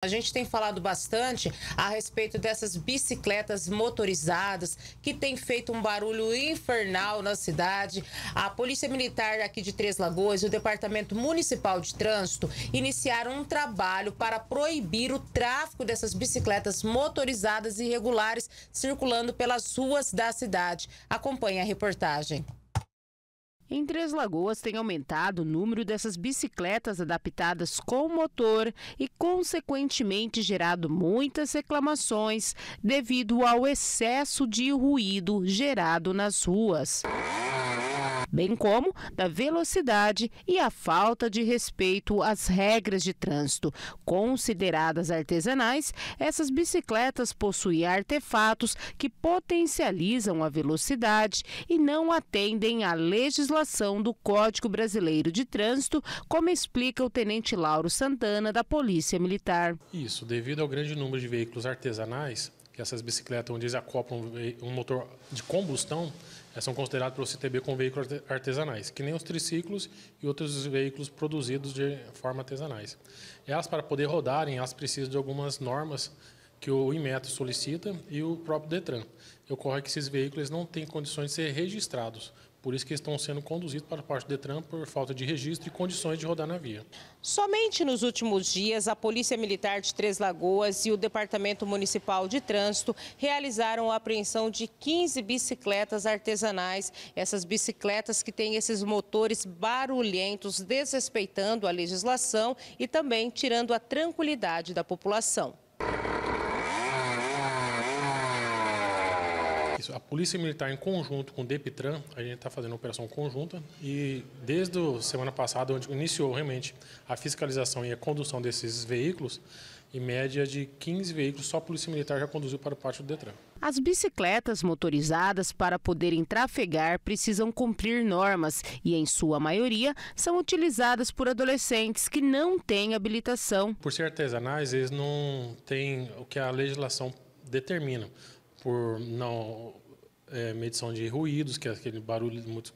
A gente tem falado bastante a respeito dessas bicicletas motorizadas que tem feito um barulho infernal na cidade. A Polícia Militar aqui de Três Lagoas e o Departamento Municipal de Trânsito iniciaram um trabalho para proibir o tráfico dessas bicicletas motorizadas irregulares circulando pelas ruas da cidade. Acompanhe a reportagem. Em Três Lagoas tem aumentado o número dessas bicicletas adaptadas com motor e, consequentemente, gerado muitas reclamações devido ao excesso de ruído gerado nas ruas bem como da velocidade e a falta de respeito às regras de trânsito. Consideradas artesanais, essas bicicletas possuem artefatos que potencializam a velocidade e não atendem à legislação do Código Brasileiro de Trânsito, como explica o tenente Lauro Santana da Polícia Militar. Isso, devido ao grande número de veículos artesanais, que essas bicicletas onde eles acoplam um motor de combustão eh, são considerados pelo CTB como veículos artesanais, que nem os triciclos e outros veículos produzidos de forma artesanais. Elas, para poder rodarem, elas precisam de algumas normas que o Inmetro solicita e o próprio DETRAN. Ocorre que esses veículos não têm condições de ser registrados, por isso que estão sendo conduzidos para a parte do Detran por falta de registro e condições de rodar na via. Somente nos últimos dias, a Polícia Militar de Três Lagoas e o Departamento Municipal de Trânsito realizaram a apreensão de 15 bicicletas artesanais. Essas bicicletas que têm esses motores barulhentos, desrespeitando a legislação e também tirando a tranquilidade da população. a Polícia Militar, em conjunto com o DEPTRAN, a gente está fazendo uma operação conjunta e desde a semana passada, onde iniciou realmente a fiscalização e a condução desses veículos, em média de 15 veículos, só a Polícia Militar já conduziu para o pátio do Detran. As bicicletas motorizadas, para poderem trafegar, precisam cumprir normas e, em sua maioria, são utilizadas por adolescentes que não têm habilitação. Por ser artesanais, eles não têm o que a legislação determina por não é, medição de ruídos, que é aquele barulho muito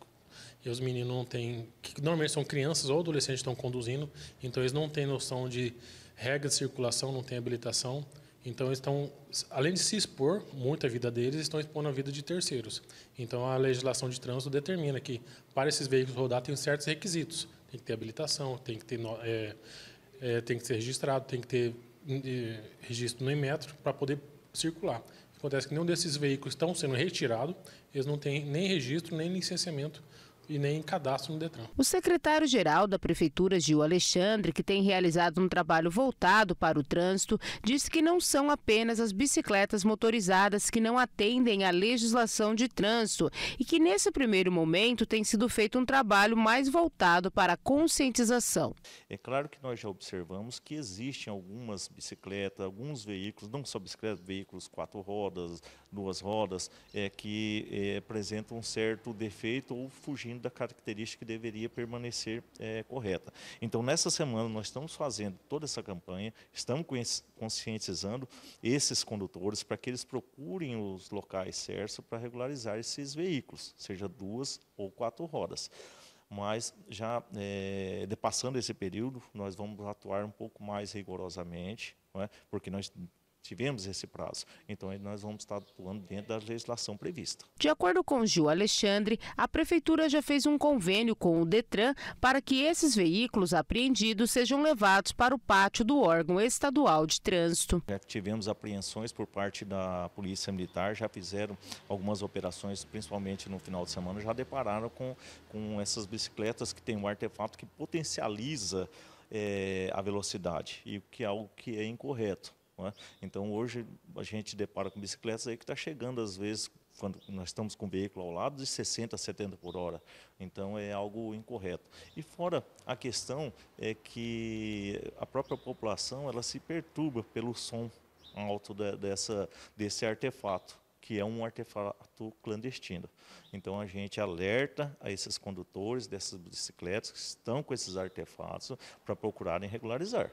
e os meninos não têm, que normalmente são crianças ou adolescentes que estão conduzindo, então eles não têm noção de regra de circulação, não têm habilitação, então eles estão, além de se expor muito a vida deles, estão expondo a vida de terceiros. Então a legislação de trânsito determina que para esses veículos rodar tem certos requisitos, tem que ter habilitação, tem que ter é, é, tem que ser registrado, tem que ter hum, é, registro no Inmetro para poder circular. Acontece que nenhum desses veículos estão sendo retirado, eles não têm nem registro, nem licenciamento e nem cadastro no Detran. O secretário-geral da Prefeitura, Gil Alexandre, que tem realizado um trabalho voltado para o trânsito, disse que não são apenas as bicicletas motorizadas que não atendem à legislação de trânsito e que nesse primeiro momento tem sido feito um trabalho mais voltado para a conscientização. É claro que nós já observamos que existem algumas bicicletas, alguns veículos, não só bicicletas, veículos quatro rodas, duas rodas, é, que é, apresentam um certo defeito ou fugindo da característica que deveria permanecer é, correta. Então, nessa semana, nós estamos fazendo toda essa campanha, estamos conscientizando esses condutores para que eles procurem os locais certos para regularizar esses veículos, seja duas ou quatro rodas mas já é, passando esse período, nós vamos atuar um pouco mais rigorosamente, é? porque nós Tivemos esse prazo. Então, nós vamos estar atuando dentro da legislação prevista. De acordo com Gil Alexandre, a Prefeitura já fez um convênio com o Detran para que esses veículos apreendidos sejam levados para o pátio do órgão estadual de trânsito. Já tivemos apreensões por parte da Polícia Militar, já fizeram algumas operações, principalmente no final de semana, já depararam com, com essas bicicletas que têm um artefato que potencializa é, a velocidade, e que é algo que é incorreto. É? Então, hoje, a gente depara com bicicletas aí que está chegando, às vezes, quando nós estamos com o veículo ao lado, de 60 a 70 por hora. Então, é algo incorreto. E fora a questão é que a própria população ela se perturba pelo som alto de, dessa, desse artefato que é um artefato clandestino. Então a gente alerta a esses condutores dessas bicicletas que estão com esses artefatos para procurarem regularizar.